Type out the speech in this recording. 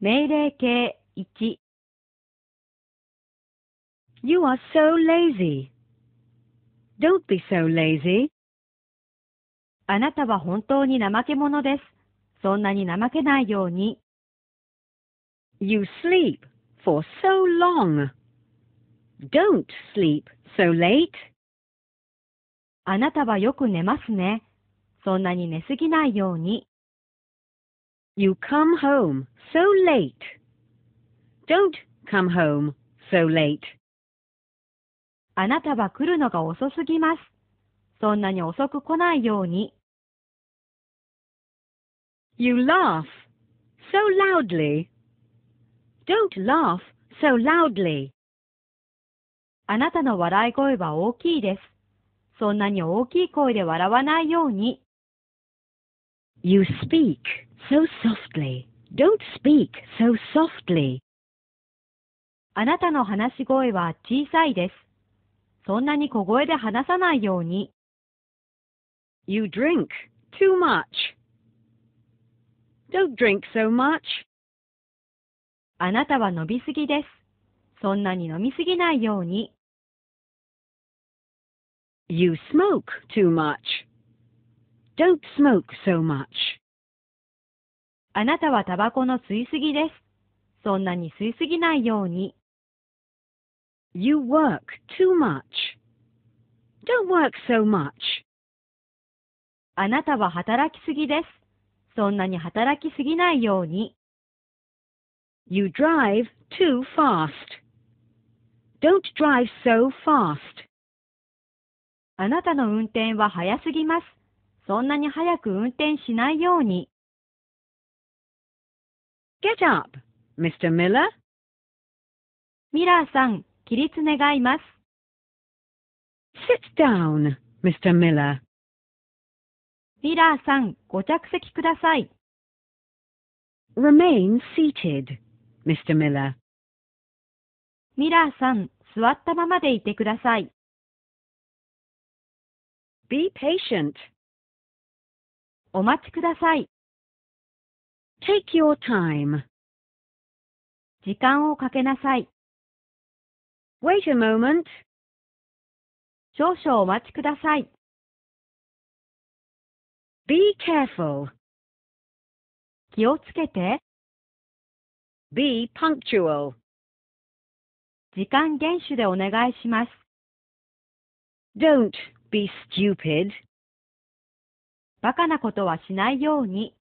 命令形1 You are so lazy. Don't be so lazy. あなたは本当に怠け者です。そんなに怠けないように。You sleep for so long. Don't sleep so late. あなたはよく寝ますね。そんなに寝すぎないように。You come home so late. Don't come home so late. あなたは来るのが遅すぎます。そんなに遅く来ないように。You laugh so loudly. Don't laugh so loudly. あなたの笑い声は大きいです。そんなに大きい声で笑わないように。You speak so softly. Don't speak so softly. あなたの話し声は小さいです。そんなに小声で話さないように。You drink too much. Don't drink so much. あなたは伸びすぎです。そんなに飲みすぎないように。You smoke too much. Don't smoke so much. あなたはタバコの吸いすぎです。そんなに吸いすぎないように。You work too much. Don't work so much. あなたは働きすぎです。そんなに働きすぎないように。You drive too fast. Don't drive so fast. あなたの運転は早すぎます。そんなに早く運転しないように。Get up, Mr. Miller. ミラーさん、起立願います。Sit down, Mr. Miller. ミラーさん、ご着席ください。Remain seated, Mr. Miller. ミラーさん、座ったままでいてください。Be patient, お待ちください。Take your time. 時間をかけなさい。Wait a moment. 少々お待ちください。Be careful. 気をつけて。Be punctual. 時間厳守でお願いします。Don't be stupid. バカなことはしないように。